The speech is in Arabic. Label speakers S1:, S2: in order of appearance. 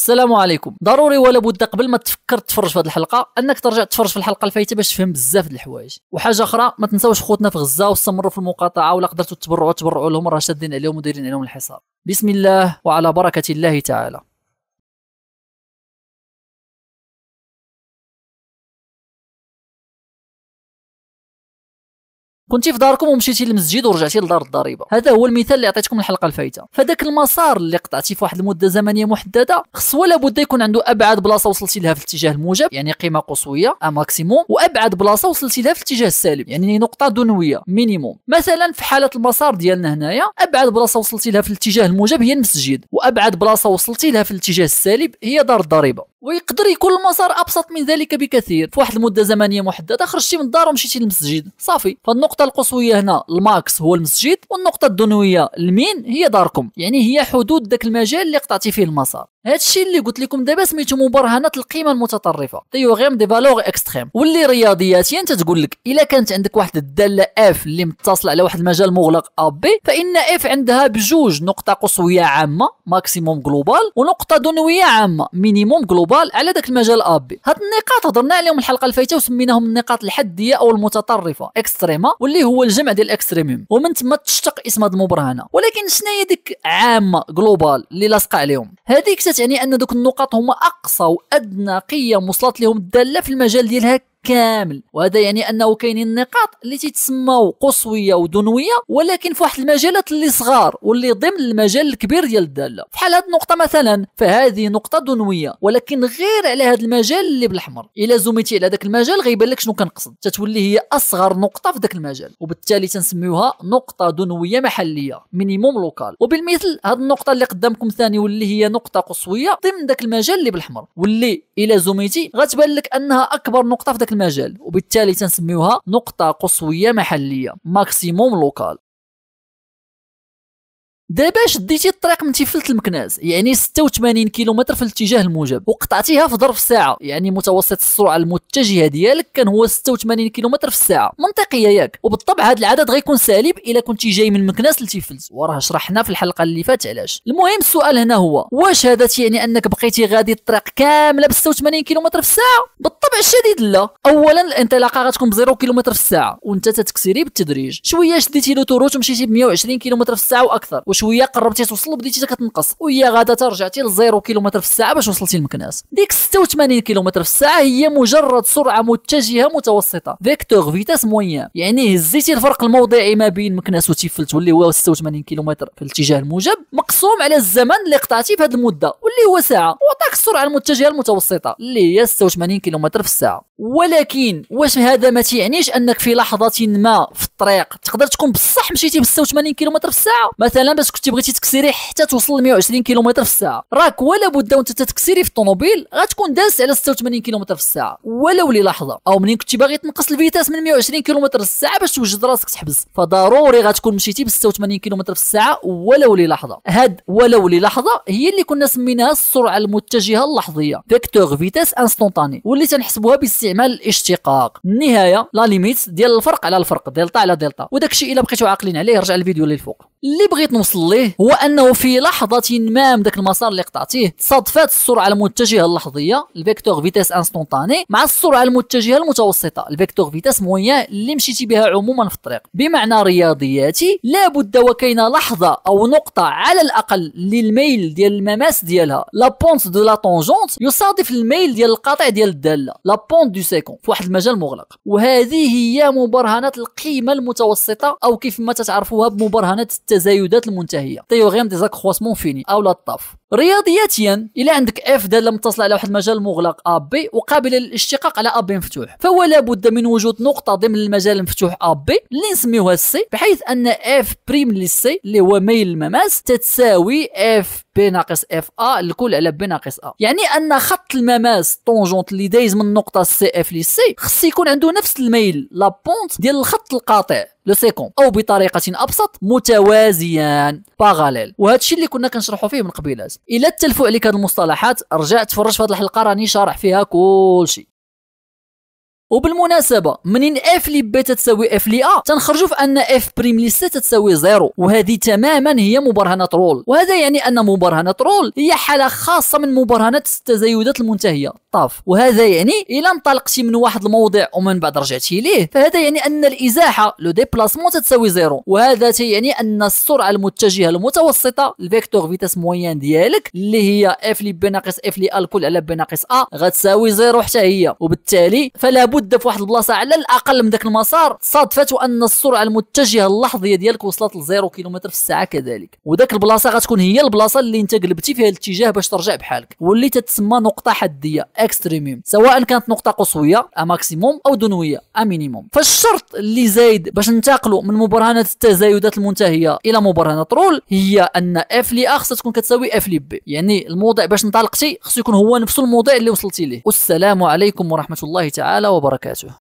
S1: السلام عليكم ضروري ولا بد قبل ما تفكر تفرج في هذه الحلقه انك ترجع تفرج في الحلقه الفايته باش تفهم بزاف د الحوايج وحاجه اخرى ما تنساوش خوتنا في غزه واستمروا في المقاطعه ولا قدرتوا تبرعوا تبرعوا لهم راه شادين عليهم ودايرين عليهم الحصار بسم الله وعلى بركه الله تعالى كنتي في داركم ومشيتي للمسجد ورجعتي لدار الضريبه هذا هو المثال اللي عطيتكم الحلقه الفايته فداك المسار اللي قطعتي في واحد المده زمنيه محدده خص ولا بد يكون عنده ابعد بلاصه وصلتي لها في الاتجاه الموجب يعني قيمه قصويه ماكسيموم وابعد بلاصه وصلتي لها في الاتجاه السالب يعني نقطه دنويه مينيموم مثلا في حاله المسار ديالنا هنايا ابعد بلاصه وصلتي لها في الاتجاه الموجب هي المسجد وابعد بلاصه وصلتي لها في الاتجاه السالب هي دار الضريبه ويقدر يكون المسار ابسط من ذلك بكثير في واحد المده زمنيه محدده خرجتي من الدار ومشيتي للمسجد صافي فالنقطه القصويه هنا الماكس هو المسجد والنقطه الدنويه المين هي داركم يعني هي حدود ذاك المجال اللي قطعتي فيه المسار هذا الشيء اللي قلت لكم دابا سميتو مبرهنات القيمه المتطرفه تيوغيم دي فالور اكستريم واللي رياضياتيا تتقول لك الا كانت عندك واحد الداله اف اللي متصله على واحد المجال مغلق ا بي فان اف عندها بجوج نقطه قصويه عامه ماكسيموم جلوبال ونقطه دنويه عامه مينيموم جلوبال جلوبال على ذاك المجال ابي هاد النقاط هضرنا عليهم الحلقه الفايته وسميناهم النقاط الحديه او المتطرفه اكستريما واللي هو الجمع ديال الاكستريميم ومن تما تشتق اسم هاد المبرهنه ولكن شنو هي ديك عامه جلوبال اللي لاصقه عليهم هذيك تتعني ان دوك النقاط هما اقصى وادنى قيم وصلت لهم الداله في المجال ديالها كامل وهذا يعني انه كاينين نقاط اللي تيتسموا قصويه ودنويه ولكن في واحد المجالات اللي صغار واللي ضمن المجال الكبير ديال الداله بحال هذه النقطه مثلا فهذه نقطه دنويه ولكن غير على هذا المجال اللي بالاحمر الا زوميتي على ذاك المجال غيبان لك شنو كنقصد تتولي هي اصغر نقطه في ذاك المجال وبالتالي تنسميوها نقطه دنويه محليه مينيموم لوكال وبالمثل هذه النقطه اللي قدامكم ثاني واللي هي نقطه قصويه ضمن ذاك المجال اللي بالاحمر واللي الا زوميتي غتبان لك انها اكبر نقطه في المجال وبالتالي تنسميوها نقطه قصويه محليه ماكسيموم لوكال دابا شديتي الطريق من تيفلت المكناز يعني 86 كيلومتر في الاتجاه الموجب وقطعتيها في ظرف ساعه يعني متوسط السرعه المتجهه ديالك كان هو 86 كيلومتر في الساعه منطقيه ياك وبالطبع هذا العدد غيكون سالب الا كنتي جاي من مكناس لتيفلت وراه شرحنا في الحلقه اللي فاتت علاش المهم السؤال هنا هو واش هذا تيعني انك بقيتي غادي الطريق كامله ب 86 كيلومتر في الساعه بالطبع الشديد لا اولا الانطلاقه غتكون ب 0 كيلومتر في الساعه وانت تتكسري بالتدريج شويه شديتي لو ومشيتي ب 120 كيلومتر في الساعه واكثر شويه قربتي توصل بديتي كتنقص وهي غادا ترجعتي لزيرو كيلومتر في الساعه باش وصلتي المكناس ديك 86 كيلومتر في الساعه هي مجرد سرعه متجهه متوسطه فيكتور فيتاس موين يعني هزيتي الفرق الموضعي ما بين مكناس وتيفلت واللي هو 86 كيلومتر في الاتجاه الموجب مقسوم على الزمن اللي قطعتي في هذه المده واللي هو ساعه وعطاك السرعه المتجهه المتوسطه اللي هي 86 كيلومتر في الساعه ولكن واش هذا ما تيعنيش انك في لحظه ما في الطريق تقدر تكون بصح مشيتي ب 86 كيلومتر في الساعه مثلا باش كنت بغيتي تكسري حتى توصل ل 120 كيلومتر في الساعه راك ولا بد وانت تتكسري في الطوموبيل غتكون داس على 86 كيلومتر في الساعه ولو للحظه او منين كنت باغي تنقص الفيتاس من 120 كيلومتر في الساعه باش توجد راسك تحبس فضروري غتكون مشيتي ب 86 كيلومتر في الساعه ولو للحظه هاد ولو للحظه هي اللي كنا سميناها السرعه المتجهه اللحظيه فيكتور فيتاس انستونتاني واللي تنحسبوها بالسعر استعمال الاشتقاق النهايه لا ليميت ديال الفرق على الفرق دلتا على دلتا وداكشي الا بقيتو عاقلين عليه رجع الفيديو فوق اللي بغيت نوصل ليه هو انه في لحظه ما من ذاك المسار اللي قطعتيه تصادفات السرعه المتجهه اللحظيه الفيكتور فيتاس انستونتاني مع السرعه المتجهه المتوسطه الفيكتور فيتاس مويان اللي مشيتي بها عموما في الطريق بمعنى رياضياتي لابد وكاين لحظه او نقطه على الاقل للميل ديال المماس ديالها لا بونت دو لا طونجونت يصادف الميل ديال القاطع ديال الداله لا بونت دو سيكون في واحد المجال مغلق وهذه هي مبرهنات القيمه المتوسطه او كيف ما تتعرفوها بمبرهنات التزايدات المنتهيه تيوغيم دي زاكروسمون فيني او لا الطاف رياضياتيا الا عندك اف داله متصله على واحد المجال مغلق ا بي وقابله للاشتقاق على ا بي مفتوح فهو لابد من وجود نقطه ضمن المجال المفتوح ا بي اللي نسميوها سي بحيث ان اف بريم للسي اللي هو ميل المماس تتساوي اف بي ناقص اف ا الكل على بي ناقص ا يعني ان خط المماس طونجونت اللي دايز من النقطه سي اف لسي خص يكون عنده نفس الميل لابونت ديال الخط القاطع لو سيكون او بطريقه ابسط متوازيان باغاليل وهذا الشيء اللي كنا كنشرحوا فيه من قبيلات الا تلفوا عليك هاد المصطلحات رجع تفرج في هاد الحلقه راني شارح فيها كل شيء وبالمناسبه منين اف لي بي تتساوي اف لي ا تنخرجوا في ان اف بريم لي سي تتساوي زيرو وهذه تماما هي مبرهنه رول وهذا يعني ان مبرهنه رول هي حاله خاصه من مبرهنه التزايدات المنتهيه طاف وهذا يعني الا انطلقتي من واحد الموضع ومن بعد رجعتي ليه فهذا يعني ان الازاحه لو ديبلاسمون تتساوي زيرو وهذا تيعني ان السرعه المتجهه المتوسطه الفيكتور فيتاس موين ديالك اللي هي اف لي بي ناقص اف لي ا الكل على بي ناقص ا غتساوي زيرو حتى هي وبالتالي فلا بد مده في واحد البلاصه على الاقل من ذاك المسار صادفت ان السرعه المتجهه اللحظيه ديالك وصلت لزيرو كيلومتر في الساعه كذلك وذاك البلاصه غتكون هي البلاصه اللي انت قلبتي فيها الاتجاه باش ترجع بحالك واللي تتسمى نقطه حديه اكستريميم سواء كانت نقطه قصويه اماكسيموم او دنويه امينيموم فالشرط اللي زايد باش ننتقلوا من مبرهنه التزايدات المنتهيه الى مبرهنه رول هي ان اف لي ا خصها تكون كتساوي اف لي بي يعني الموضع باش انطلقتي خصو يكون هو نفس الموضع اللي وصلتي ليه والسلام عليكم ورحمه الله تعالى وبركاته وبركاته